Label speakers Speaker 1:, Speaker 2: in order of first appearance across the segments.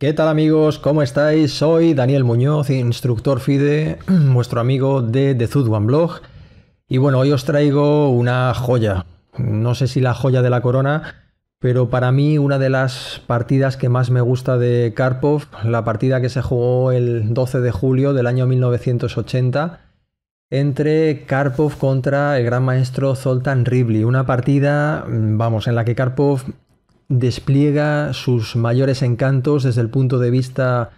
Speaker 1: ¿Qué tal amigos? ¿Cómo estáis? Soy Daniel Muñoz, instructor FIDE, vuestro amigo de The Zoot One Blog. Y bueno, hoy os traigo una joya. No sé si la joya de la corona, pero para mí una de las partidas que más me gusta de Karpov, la partida que se jugó el 12 de julio del año 1980 entre Karpov contra el gran maestro Zoltan Ribli Una partida, mm, vamos, en la que Karpov despliega sus mayores encantos desde el punto de vista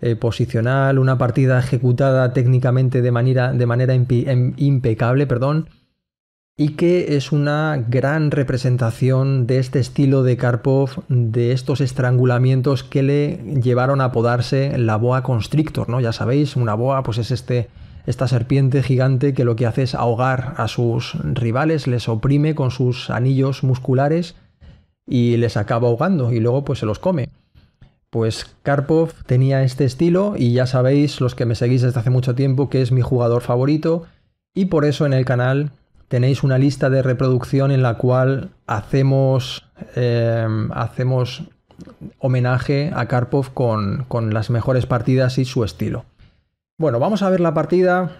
Speaker 1: eh, posicional, una partida ejecutada técnicamente de manera, de manera impecable, perdón y que es una gran representación de este estilo de Karpov, de estos estrangulamientos que le llevaron a apodarse la boa constrictor, ¿no? Ya sabéis, una boa pues es este esta serpiente gigante que lo que hace es ahogar a sus rivales, les oprime con sus anillos musculares y les acaba ahogando y luego pues se los come. Pues Karpov tenía este estilo y ya sabéis los que me seguís desde hace mucho tiempo que es mi jugador favorito y por eso en el canal tenéis una lista de reproducción en la cual hacemos, em, hacemos homenaje a Karpov con, con las mejores partidas y su estilo. Bueno, vamos a ver la partida.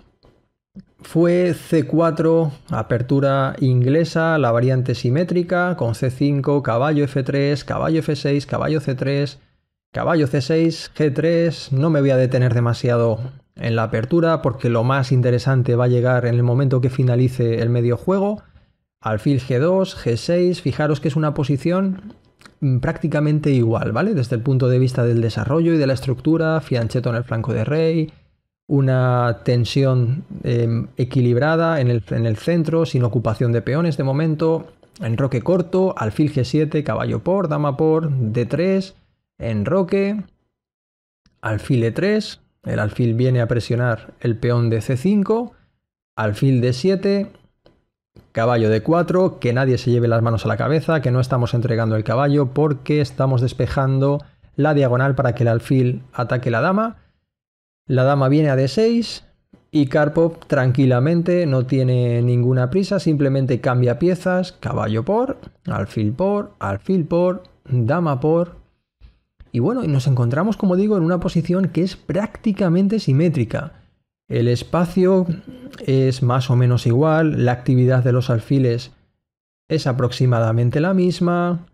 Speaker 1: Fue C4, apertura inglesa, la variante simétrica, con C5, caballo F3, caballo F6, caballo C3, caballo C6, G3. No me voy a detener demasiado en la apertura porque lo más interesante va a llegar en el momento que finalice el medio juego. Alfil G2, G6, fijaros que es una posición mm, prácticamente igual, ¿vale? Desde el punto de vista del desarrollo y de la estructura, fiancheto en el flanco de rey, una tensión em, equilibrada en el, en el centro, sin ocupación de peones de momento, enroque corto, alfil G7, caballo por, dama por, D3, enroque, alfil E3, el alfil viene a presionar el peón de C5, alfil de 7, caballo de 4, que nadie se lleve las manos a la cabeza, que no estamos entregando el caballo porque estamos despejando la diagonal para que el alfil ataque la dama. La dama viene a D6 y Karpov tranquilamente, no tiene ninguna prisa, simplemente cambia piezas, caballo por, alfil por, alfil por, dama por, y bueno, nos encontramos, como digo, en una posición que es prácticamente simétrica. El espacio es más o menos igual, la actividad de los alfiles es aproximadamente la misma.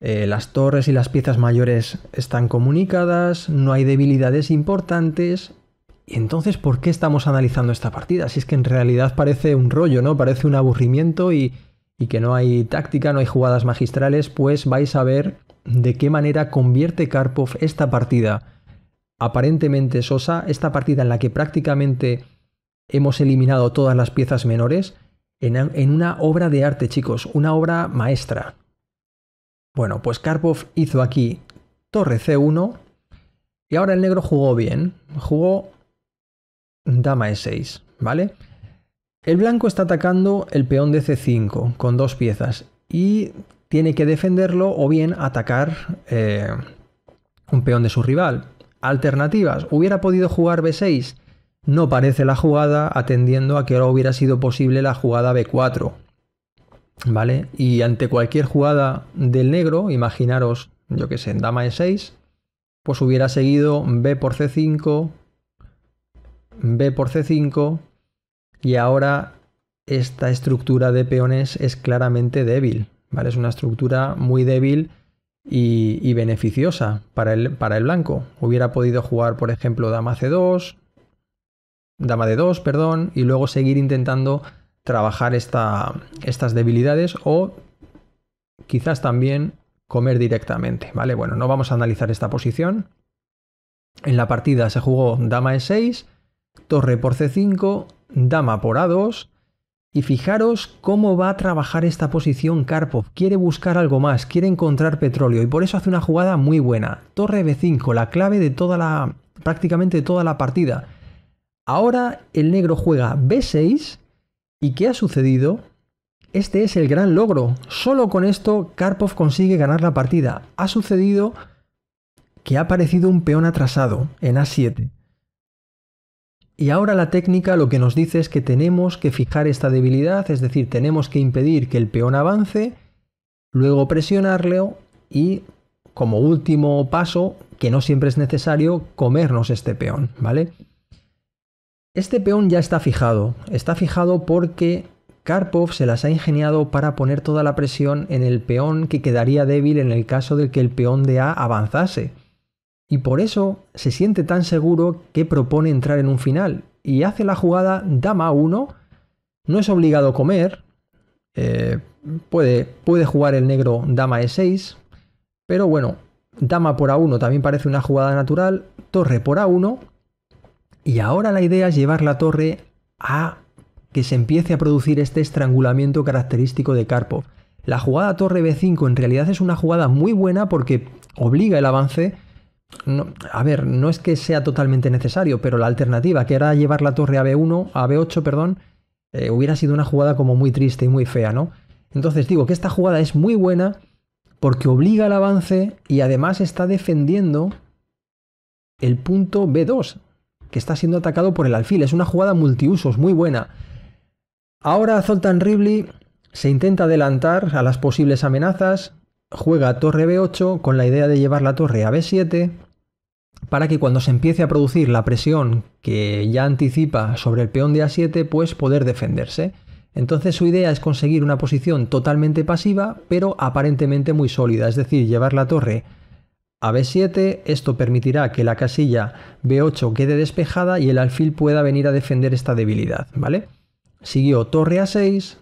Speaker 1: Eh, las torres y las piezas mayores están comunicadas, no hay debilidades importantes. Y entonces, ¿por qué estamos analizando esta partida? Si es que en realidad parece un rollo, ¿no? Parece un aburrimiento y, y que no hay táctica, no hay jugadas magistrales, pues vais a ver de qué manera convierte Karpov esta partida aparentemente sosa, esta partida en la que prácticamente hemos eliminado todas las piezas menores, en, una obra de arte, chicos, una obra maestra. Bueno, pues Karpov hizo aquí torre C1 y ahora el negro jugó bien, jugó dama E6, ¿vale? El blanco está atacando el peón de c5 con dos piezas y tiene que defenderlo o bien atacar eh, un peón de su rival. Alternativas. Hubiera podido jugar b6. No parece la jugada atendiendo a que ahora hubiera sido posible la jugada b4. ¿Vale? Y ante cualquier jugada del negro, imaginaros, yo que sé, en dama e6, pues hubiera seguido b por c5, b por c5, y ahora esta estructura de peones es claramente débil, ¿vale? Es una estructura muy débil y, beneficiosa para el, blanco. Hubiera podido jugar, por ejemplo, dama c2, dama de 2 perdón, y luego seguir intentando trabajar esta, estas debilidades o quizás también comer directamente, ¿vale? Bueno, no vamos a analizar esta posición. En la partida se jugó dama e6, torre por c5, dama por a2, y fijaros cómo va a trabajar esta posición Karpov. Quiere buscar algo más, quiere encontrar petróleo y por eso hace una jugada muy buena. Torre B5, la clave de toda la prácticamente toda la partida. Ahora el negro juega B6 y ¿qué ha sucedido? Este es el gran logro. Solo con esto Karpov consigue ganar la partida. Ha sucedido que ha aparecido un peón atrasado en A7. Y ahora la técnica lo que nos dice es que tenemos que fijar esta debilidad, es decir, tenemos que impedir que el peón avance, luego presionarlo y como último paso, que no siempre es necesario, comernos este peón, ¿vale? Este peón ya está fijado, está fijado porque Karpov se las ha ingeniado para poner toda la presión en el peón que quedaría débil en el caso de que el peón de A avanzase. Y por eso se siente tan seguro que propone entrar en un final y hace la jugada dama 1. No es obligado a comer. Eh, puede, puede jugar el negro dama e6. Pero bueno, dama por a1 también parece una jugada natural. Torre por a1. Y ahora la idea es llevar la torre a que se empiece a producir este estrangulamiento característico de Carpo. La jugada torre b5 en realidad es una jugada muy buena porque obliga el avance no, a ver, no es que sea totalmente necesario, pero la alternativa, que era llevar la torre a B1, a B8, perdón, eh, hubiera sido una jugada como muy triste y muy fea, ¿no? Entonces digo que esta jugada es muy buena porque obliga al avance y además está defendiendo el punto B2, que está siendo atacado por el alfil. Es una jugada multiusos, muy buena. Ahora Zoltan Ribli se intenta adelantar a las posibles amenazas, juega torre B8 con la idea de llevar la torre a B7 para que cuando se empiece a producir la presión que ya anticipa sobre el peón de A7, pues poder defenderse. Entonces su idea es conseguir una posición totalmente pasiva, pero aparentemente muy sólida, es decir, llevar la torre a B7, esto permitirá que la casilla B8 quede despejada y el alfil pueda venir a defender esta debilidad, ¿vale? Siguió torre A6,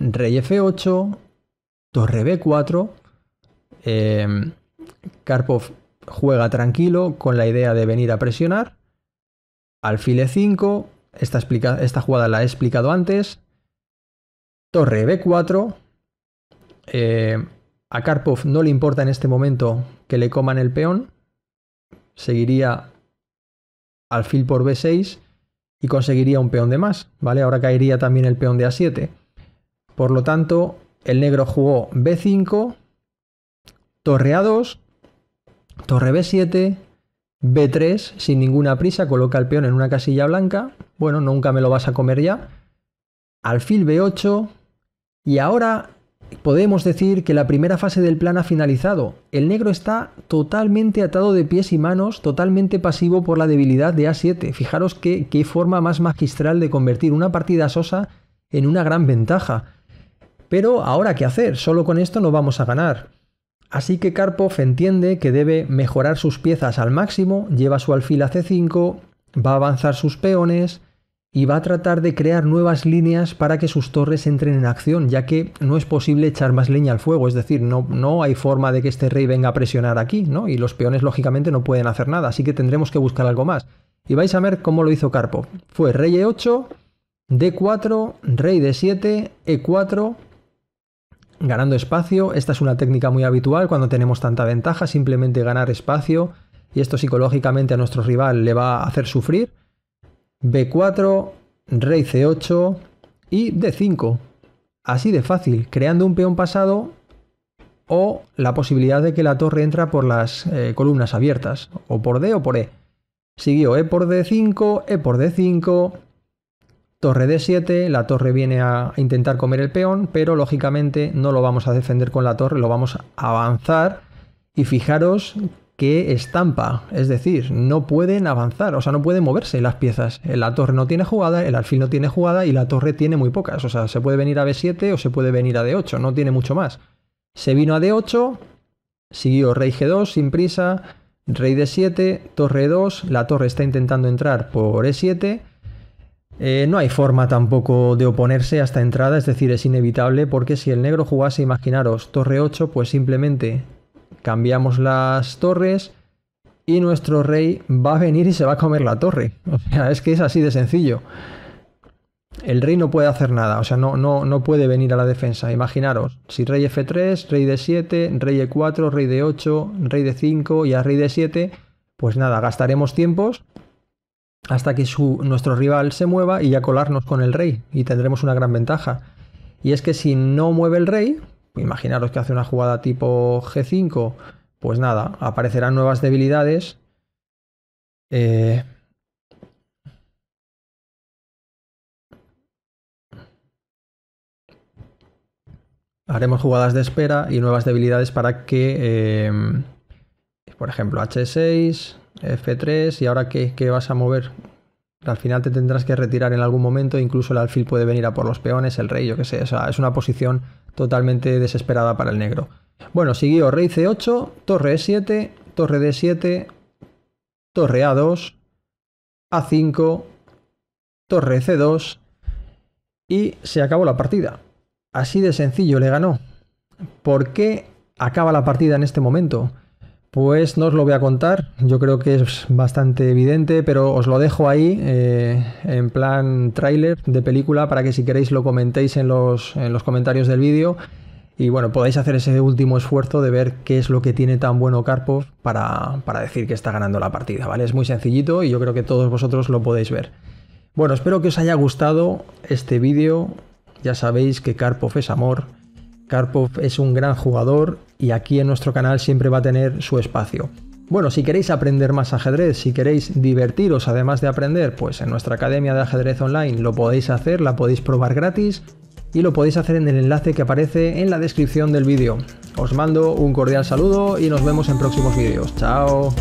Speaker 1: rey F8, Torre B4. Eh, Karpov juega tranquilo con la idea de venir a presionar. Alfil E5. Esta, jugada la he explicado antes. Torre B4. Eh, a Karpov no le importa en este momento que le coman el peón. Seguiría alfil por B6 y conseguiría un peón de más, ¿vale? Ahora caería también el peón de A7. Por lo tanto, el negro jugó B5, torre A2, torre B7, B3, sin ninguna prisa, coloca el peón en una casilla blanca. Bueno, nunca me lo vas a comer ya. Alfil B8. Y ahora podemos decir que la primera fase del plan ha finalizado. El negro está totalmente atado de pies y manos, totalmente pasivo por la debilidad de A7. Fijaros que qué forma más magistral de convertir una partida sosa en una gran ventaja. Pero ahora qué hacer, solo con esto no vamos a ganar. Así que Karpov entiende que debe mejorar sus piezas al máximo, lleva su alfil a C5, va a avanzar sus peones y va a tratar de crear nuevas líneas para que sus torres entren en acción, ya que no es posible echar más leña al fuego, es decir, no, no hay forma de que este rey venga a presionar aquí, ¿no? Y los peones lógicamente no pueden hacer nada, así que tendremos que buscar algo más. Y vais a ver cómo lo hizo Karpov. Fue rey E8, D4, rey D7, E4, ganando espacio. Esta es una técnica muy habitual cuando tenemos tanta ventaja, simplemente ganar espacio y esto psicológicamente a nuestro rival le va a hacer sufrir. B4, rey C8 y D5. Así de fácil, creando un peón pasado o la posibilidad de que la torre entra por las eh, columnas abiertas, o por D o por E. Siguió E por D5, E por D5, Torre D7, la torre viene a intentar comer el peón, pero lógicamente no lo vamos a defender con la torre, lo vamos a avanzar. Y fijaros que estampa, es decir, no pueden avanzar, o sea, no pueden moverse las piezas. La torre no tiene jugada, el alfil no tiene jugada y la torre tiene muy pocas. O sea, se puede venir a B7 o se puede venir a D8, no tiene mucho más. Se vino a D8, siguió rey G2 sin prisa, rey D7, torre 2, la torre está intentando entrar por E7 eh, no hay forma tampoco de oponerse hasta entrada, es decir, es inevitable porque si el negro jugase, imaginaros, torre 8, pues simplemente cambiamos las torres y nuestro rey va a venir y se va a comer la torre. O sea, es que es así de sencillo. El rey no puede hacer nada, o sea, no, no, no puede venir a la defensa. Imaginaros, si rey F3, rey D7, rey E4, rey D8, rey D5 y a rey D7, pues nada, gastaremos tiempos hasta que nuestro rival se mueva y ya colarnos con el rey y tendremos una gran ventaja. Y es que si no mueve el rey, imaginaros que hace una jugada tipo G5, pues nada, aparecerán nuevas debilidades. Eh, haremos jugadas de espera y nuevas debilidades para que, eh, por ejemplo, H6, F3 y ahora que qué vas a mover. Al final te tendrás que retirar en algún momento, incluso el alfil puede venir a por los peones, el rey, yo qué sé, o es una posición totalmente desesperada para el negro. Bueno, siguió rey C8, torre E7, torre D7, torre A2, A5, torre C2 y se acabó la partida. Así de sencillo le ganó. ¿Por qué acaba la partida en este momento? Pues no os lo voy a contar, yo creo que es bastante evidente, pero os lo dejo ahí eh, en plan tráiler de película para que si queréis lo comentéis en los, comentarios del vídeo y bueno, podáis hacer ese último esfuerzo de ver qué es lo que tiene tan bueno Karpov para, para decir que está ganando la partida, ¿vale? Es muy sencillito y yo creo que todos vosotros lo podéis ver. Bueno, espero que os haya gustado este vídeo, ya sabéis que Karpov es amor. Karpov es un gran jugador y aquí en nuestro canal siempre va a tener su espacio. Bueno, si queréis aprender más ajedrez, si queréis divertiros además de aprender, pues en nuestra Academia de Ajedrez Online lo podéis hacer, la podéis probar gratis y lo podéis hacer en el enlace que aparece en la descripción del vídeo. Os mando un cordial saludo y nos vemos en próximos vídeos. ¡Chao!